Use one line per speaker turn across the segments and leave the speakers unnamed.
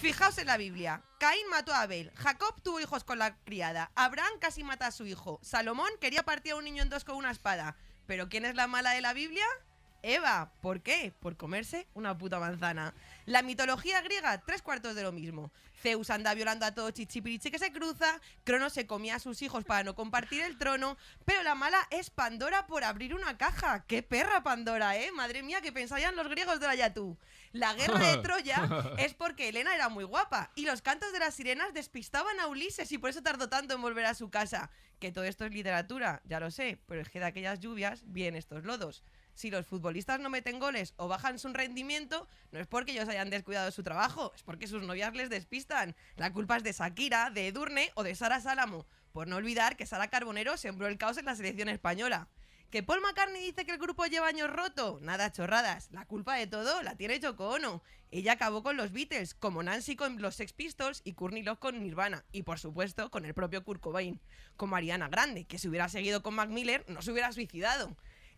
Fijaos en la Biblia. Caín mató a Abel, Jacob tuvo hijos con la criada, Abraham casi mata a su hijo, Salomón quería partir a un niño en dos con una espada. Pero ¿quién es la mala de la Biblia? Eva. ¿Por qué? Por comerse una puta manzana. La mitología griega, tres cuartos de lo mismo. Zeus anda violando a todo chichipiriche que se cruza, Cronos se comía a sus hijos para no compartir el trono, pero la mala es Pandora por abrir una caja. ¡Qué perra Pandora, eh! Madre mía, que pensarían los griegos de la Yatú. La guerra de Troya es porque Elena era muy guapa y los cantos de las sirenas despistaban a Ulises y por eso tardó tanto en volver a su casa que todo esto es literatura, ya lo sé, pero es que de aquellas lluvias vienen estos lodos. Si los futbolistas no meten goles o bajan su rendimiento, no es porque ellos hayan descuidado su trabajo, es porque sus novias les despistan. La culpa es de Shakira, de Edurne o de Sara Salamo, por no olvidar que Sara Carbonero sembró el caos en la selección española. Que Paul McCartney dice que el grupo lleva años roto. Nada, chorradas. La culpa de todo la tiene ¿o no? Ella acabó con los Beatles, como Nancy con los Sex Pistols y Courtney Love con Nirvana. Y por supuesto, con el propio Kurt Cobain. Como Ariana Grande, que si hubiera seguido con Mac Miller, no se hubiera suicidado.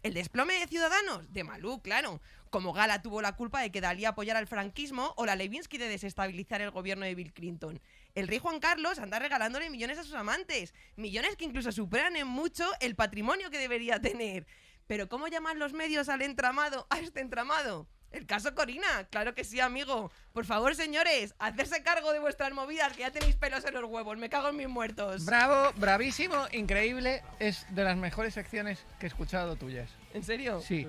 El desplome de Ciudadanos, de Malú, claro. Como Gala tuvo la culpa de que Dalí apoyara al franquismo o la Levinsky de desestabilizar el gobierno de Bill Clinton. El rey Juan Carlos anda regalándole millones a sus amantes, millones que incluso superan en mucho el patrimonio que debería tener. Pero ¿cómo llaman los medios al entramado, a este entramado? El caso Corina, claro que sí, amigo. Por favor, señores, hacerse cargo de vuestras movidas, que ya tenéis pelos en los huevos. Me cago en mis muertos. Bravo, bravísimo, increíble. Es de las mejores secciones que he escuchado tuyas. ¿En serio? Sí.